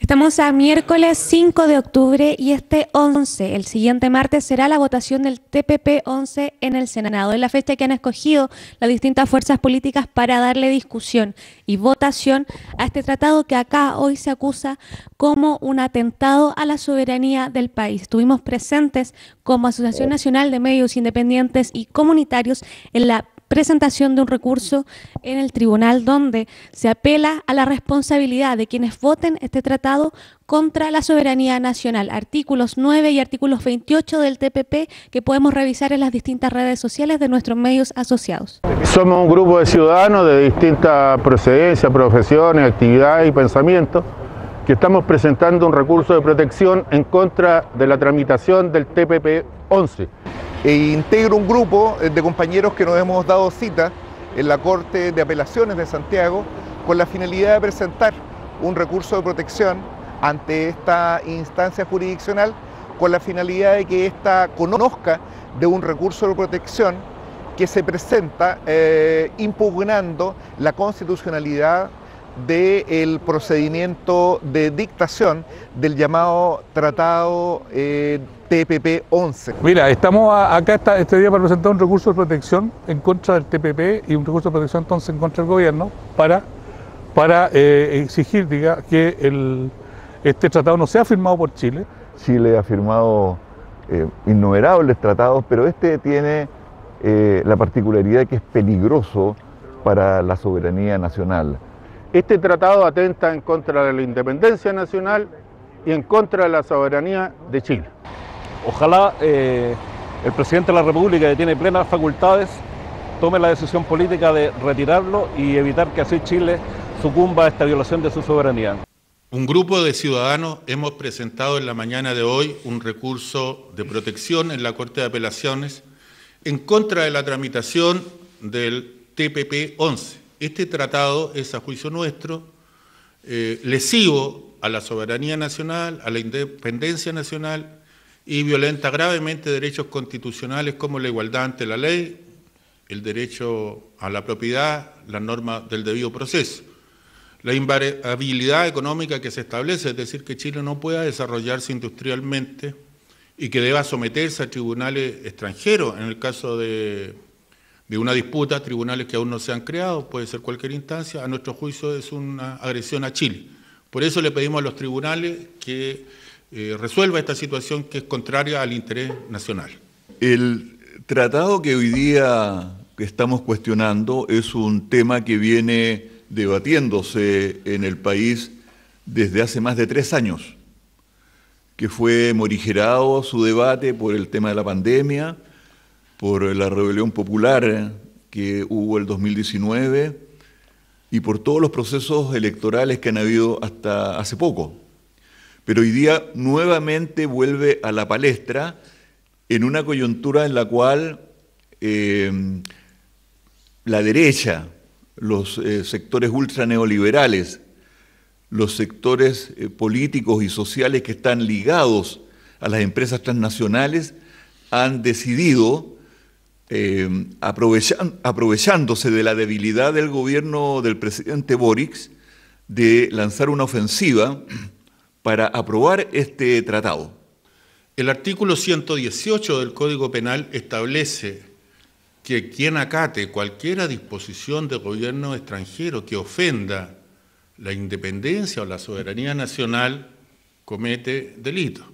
Estamos a miércoles 5 de octubre y este 11, el siguiente martes, será la votación del TPP 11 en el Senado. Es la fecha que han escogido las distintas fuerzas políticas para darle discusión y votación a este tratado que acá hoy se acusa como un atentado a la soberanía del país. Estuvimos presentes como Asociación Nacional de Medios Independientes y Comunitarios en la presentación de un recurso en el tribunal donde se apela a la responsabilidad de quienes voten este tratado contra la soberanía nacional. Artículos 9 y artículos 28 del TPP que podemos revisar en las distintas redes sociales de nuestros medios asociados. Somos un grupo de ciudadanos de distintas procedencias, profesiones, actividades y pensamientos que estamos presentando un recurso de protección en contra de la tramitación del TPP 11. E integro un grupo eh, de compañeros que nos hemos dado cita en la Corte de Apelaciones de Santiago con la finalidad de presentar un recurso de protección ante esta instancia jurisdiccional con la finalidad de que esta conozca de un recurso de protección que se presenta eh, impugnando la constitucionalidad del procedimiento de dictación del llamado Tratado eh, TPP-11. Mira, estamos acá este día para presentar un recurso de protección en contra del TPP y un recurso de protección entonces en contra del gobierno para, para eh, exigir diga, que este tratado no sea firmado por Chile. Chile ha firmado eh, innumerables tratados, pero este tiene la particularidad de que es peligroso para la soberanía nacional. Este tratado atenta en contra de la independencia nacional y en contra de la soberanía de Chile. Ojalá eh, el presidente de la República, que tiene plenas facultades, tome la decisión política de retirarlo y evitar que así Chile sucumba a esta violación de su soberanía. Un grupo de ciudadanos hemos presentado en la mañana de hoy un recurso de protección en la Corte de Apelaciones en contra de la tramitación del TPP-11, este tratado es, a juicio nuestro, eh, lesivo a la soberanía nacional, a la independencia nacional y violenta gravemente derechos constitucionales como la igualdad ante la ley, el derecho a la propiedad, la norma del debido proceso. La invariabilidad económica que se establece, es decir, que Chile no pueda desarrollarse industrialmente y que deba someterse a tribunales extranjeros en el caso de de una disputa, tribunales que aún no se han creado, puede ser cualquier instancia, a nuestro juicio es una agresión a Chile. Por eso le pedimos a los tribunales que eh, resuelva esta situación que es contraria al interés nacional. El tratado que hoy día estamos cuestionando es un tema que viene debatiéndose en el país desde hace más de tres años, que fue morigerado su debate por el tema de la pandemia, por la rebelión popular que hubo el 2019 y por todos los procesos electorales que han habido hasta hace poco. Pero hoy día nuevamente vuelve a la palestra en una coyuntura en la cual eh, la derecha, los eh, sectores ultra neoliberales, los sectores eh, políticos y sociales que están ligados a las empresas transnacionales han decidido Em, aprovechándose de la debilidad del gobierno del presidente Boric de lanzar una ofensiva para aprobar este tratado. El artículo 118 del Código Penal establece que quien acate cualquier disposición de gobierno extranjero que ofenda la independencia o la soberanía nacional comete delito.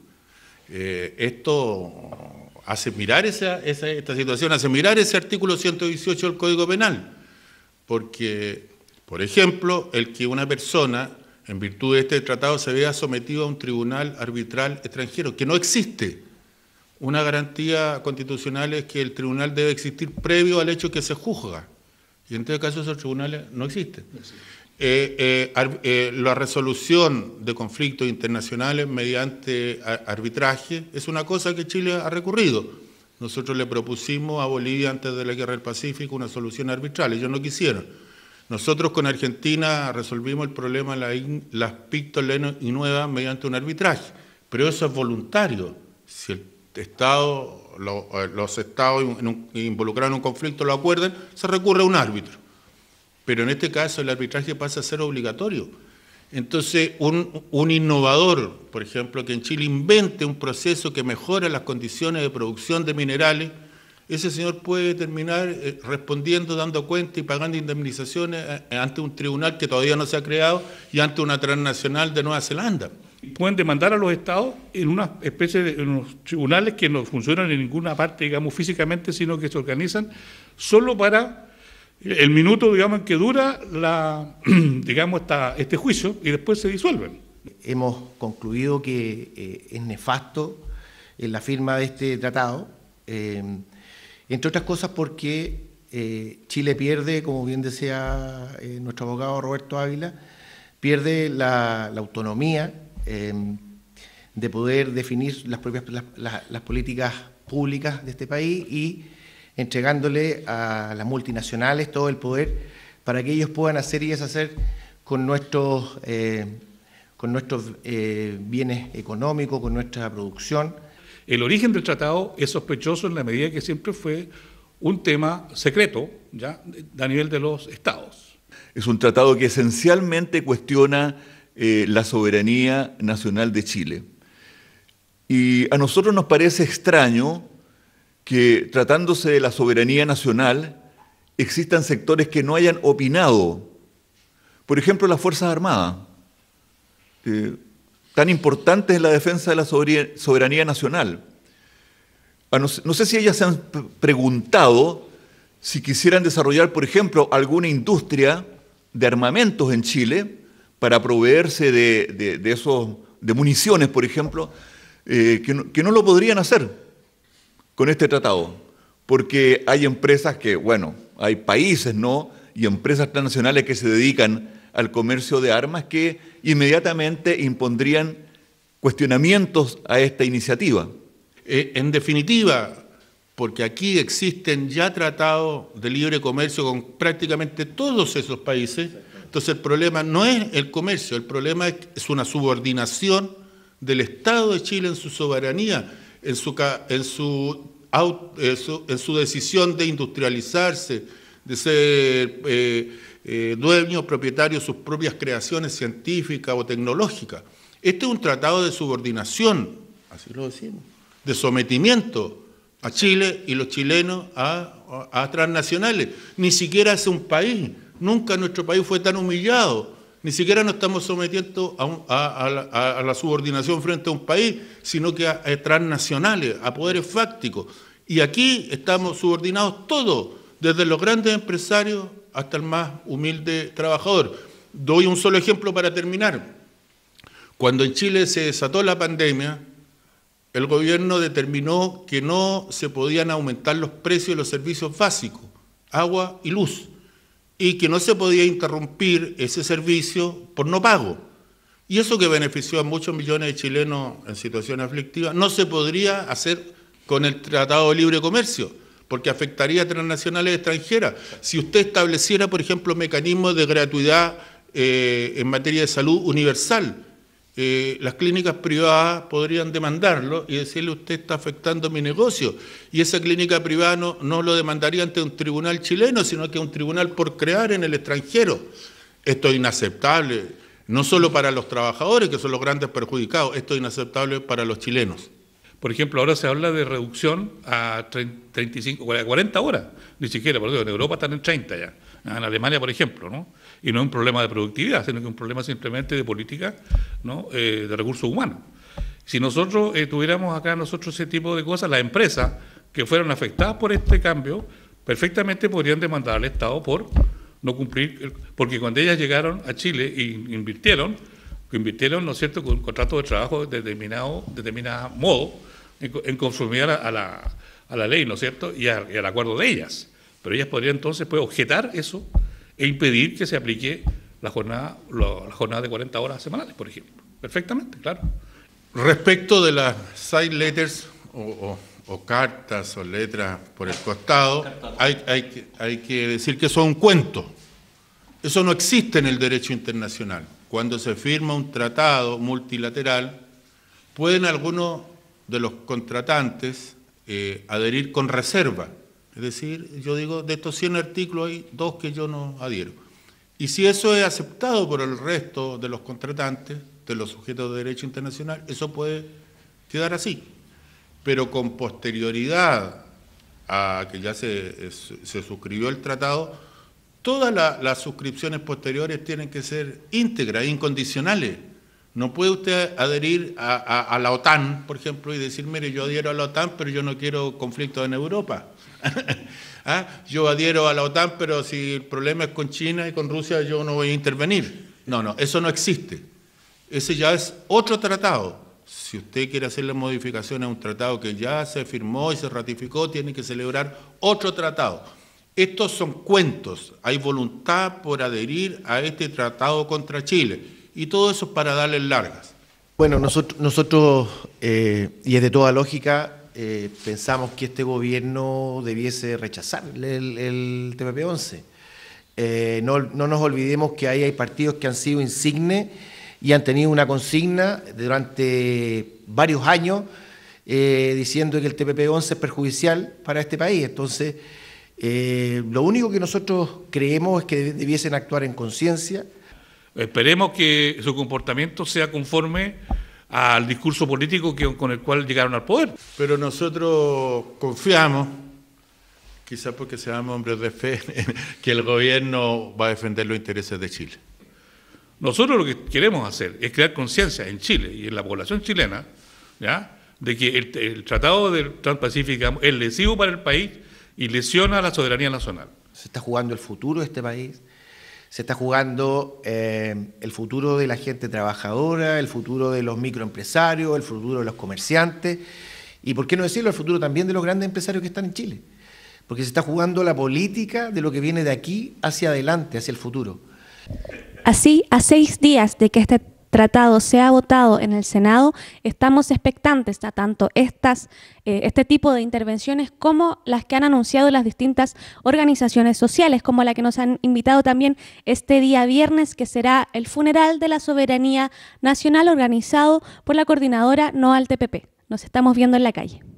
Eh, esto hace mirar esa, esta situación, hace mirar ese artículo 118 del Código Penal. Porque, por ejemplo, el que una persona, en virtud de este tratado, se vea sometido a un tribunal arbitral extranjero, que no existe. Una garantía constitucional es que el tribunal debe existir previo al hecho que se juzga. Y en este caso esos tribunales no existen. Eh, eh, eh, la resolución de conflictos internacionales mediante arbitraje es una cosa que Chile ha recurrido. Nosotros le propusimos a Bolivia antes de la Guerra del Pacífico una solución arbitral, ellos no quisieron. Nosotros con Argentina resolvimos el problema de la las pictos y nuevas mediante un arbitraje, pero eso es voluntario. Si el Estado, los Estados involucrados en un conflicto lo acuerden, se recurre a un árbitro pero en este caso el arbitraje pasa a ser obligatorio. Entonces, un, innovador, por ejemplo, que en Chile invente un proceso que mejora las condiciones de producción de minerales, ese señor puede terminar eh, respondiendo, dando cuenta y pagando indemnizaciones eh, ante un tribunal que todavía no se ha creado y ante una transnacional de Nueva Zelanda. Pueden demandar a los estados en una especie de unos tribunales que no funcionan en ninguna parte, digamos, físicamente, sino que se organizan solo para el minuto, digamos, que dura la, digamos, este juicio y después se disuelven. Hemos concluido que eh, es nefasto en eh, la firma de este tratado, eh, entre otras cosas porque Chile pierde, como bien decía nuestro abogado Roberto Ávila, pierde la, autonomía de poder definir las propias las políticas públicas de este país y entregándole a las multinacionales todo el poder para que ellos puedan hacer y deshacer con nuestros, eh, con nuestros eh, bienes económicos, con nuestra producción. El origen del tratado es sospechoso en la medida que siempre fue un tema secreto ya a nivel de los estados. Es un tratado que esencialmente cuestiona eh, la soberanía nacional de Chile. Y a nosotros nos parece extraño que tratándose de la soberanía nacional, existan sectores que no hayan opinado. Por ejemplo, las Fuerzas Armadas. tan importante es la defensa de la soberanía nacional. No, sé si ellas se han preguntado si quisieran desarrollar, por ejemplo, alguna industria de armamentos en Chile para proveerse de, esos, de municiones, por ejemplo, eh, que no lo podrían hacer con este tratado, porque hay empresas que, bueno, hay países, ¿no? Y empresas transnacionales que se dedican al comercio de armas que inmediatamente impondrían cuestionamientos a esta iniciativa. Eh, en definitiva, porque aquí existen ya tratados de libre comercio con prácticamente todos esos países, entonces el problema no es el comercio, el problema es una subordinación del Estado de Chile en su soberanía en su, en su, en su decisión de industrializarse, de ser eh, eh, dueño, propietario de sus propias creaciones científicas o tecnológicas. Este es un tratado de subordinación, así lo decimos, de sometimiento a Chile y los chilenos a, a transnacionales. Ni siquiera es un país, nunca nuestro país fue tan humillado ni siquiera nos estamos sometiendo a, la, la, subordinación frente a un país, sino que a, transnacionales, a poderes fácticos. Y aquí estamos subordinados todos, desde los grandes empresarios hasta el más humilde trabajador. Doy un solo ejemplo para terminar. Cuando en Chile se desató la pandemia, el gobierno determinó que no se podían aumentar los precios de los servicios básicos, agua y luz y que no se podía interrumpir ese servicio por no pago. Y eso que benefició a muchos millones de chilenos en situación aflictivas, no se podría hacer con el Tratado de Libre Comercio, porque afectaría a transnacionales extranjeras. Si usted estableciera, por ejemplo, mecanismos de gratuidad eh, en materia de salud universal, eh, las clínicas privadas podrían demandarlo y decirle usted está afectando mi negocio. Y esa clínica privada no, lo demandaría ante un tribunal chileno, sino que un tribunal por crear en el extranjero. Esto es inaceptable, no solo para los trabajadores, que son los grandes perjudicados, esto es inaceptable para los chilenos. Por ejemplo, ahora se habla de reducción a 35, 40 horas, ni siquiera, por en Europa están en 30 ya, en Alemania, por ejemplo, ¿no? y no es un problema de productividad, sino que es un problema simplemente de política, ¿no? Eh, de recursos humanos. Si nosotros eh, tuviéramos acá nosotros ese tipo de cosas, las empresas que fueron afectadas por este cambio, perfectamente podrían demandar al Estado por no cumplir, porque cuando ellas llegaron a Chile e invirtieron, invirtieron, ¿no es cierto?, con un contrato de trabajo de determinado, determinado modo, en, conformidad a la, ley, ¿no es cierto?, y, al acuerdo de ellas. Pero ellas podrían entonces pues, objetar eso e impedir que se aplique la jornada, jornada de 40 horas semanales, por ejemplo. Perfectamente, claro. Respecto de las side letters o, cartas o letras por el costado, hay, que, hay que decir que son cuento. Eso no existe en el derecho internacional. Cuando se firma un tratado multilateral, pueden algunos de los contratantes eh, adherir con reserva. Es decir, yo digo, de estos 100 artículos hay dos que yo no adhiero. Y si eso es aceptado por el resto de los contratantes, de los sujetos de derecho internacional, eso puede quedar así. Pero con posterioridad a que ya se, suscribió el tratado, todas las suscripciones posteriores tienen que ser íntegras, incondicionales. No puede usted adherir a, la OTAN, por ejemplo, y decir, mire, yo adhiero a la OTAN, pero yo no quiero conflictos en Europa. ¿Ah? Yo adhiero a la OTAN, pero si el problema es con China y con Rusia, yo no voy a intervenir. No, no, eso no existe. Ese ya es otro tratado. Si usted quiere hacer la modificación a un tratado que ya se firmó y se ratificó, tiene que celebrar otro tratado. Estos son cuentos. Hay voluntad por adherir a este tratado contra Chile y todo eso para darles largas. Bueno, nosotros, eh, y es de toda lógica, eh, pensamos que este gobierno debiese rechazar el, TPP-11. Eh, no, nos olvidemos que ahí hay partidos que han sido insignes y han tenido una consigna durante varios años diciendo que el TPP-11 es perjudicial para este país. Entonces, lo único que nosotros creemos es que debiesen actuar en conciencia, Esperemos que su comportamiento sea conforme al discurso político con el cual llegaron al poder. Pero nosotros confiamos, quizás porque seamos hombres de fe, que el gobierno va a defender los intereses de Chile. Nosotros lo que queremos hacer es crear conciencia en Chile y en la población chilena, ¿ya? de que el, el Tratado del Transpacífico es lesivo para el país y lesiona la soberanía nacional. Se está jugando el futuro de este país, se está jugando eh, el futuro de la gente trabajadora, el futuro de los microempresarios, el futuro de los comerciantes y, por qué no decirlo, el futuro también de los grandes empresarios que están en Chile. Porque se está jugando la política de lo que viene de aquí hacia adelante, hacia el futuro. Así, a seis días de que este tratado, se ha votado en el Senado, estamos expectantes a tanto eh, este tipo de intervenciones como las que han anunciado las distintas organizaciones sociales, como la que nos han invitado también este día viernes, que será el funeral de la soberanía nacional organizado por la coordinadora No al TPP. Nos estamos viendo en la calle.